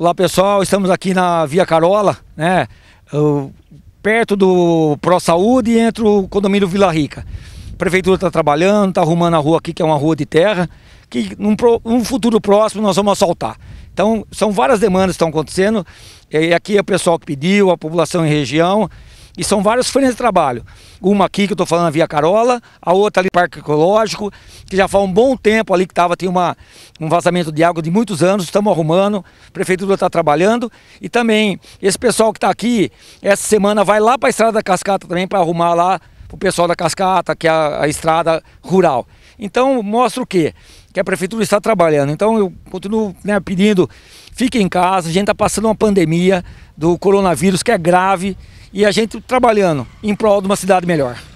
Olá pessoal, estamos aqui na Via Carola, né? Perto do Pro Saúde e entre o condomínio Vila Rica. A prefeitura está trabalhando, está arrumando a rua aqui, que é uma rua de terra, que num, num futuro próximo nós vamos assaltar. Então, são várias demandas que estão acontecendo. E aqui é o pessoal que pediu, a população em região. E são várias frentes de trabalho. Uma aqui que eu estou falando na Via Carola, a outra ali Parque Ecológico, que já faz um bom tempo ali que tava, tem uma, um vazamento de água de muitos anos, estamos arrumando, a prefeitura está trabalhando. E também, esse pessoal que está aqui, essa semana vai lá para a Estrada da Cascata também para arrumar lá o pessoal da Cascata, que é a, a estrada rural. Então, mostra o quê? Que a prefeitura está trabalhando. Então, eu continuo né, pedindo fiquem em casa, a gente está passando uma pandemia do coronavírus que é grave e a gente trabalhando em prol de uma cidade melhor.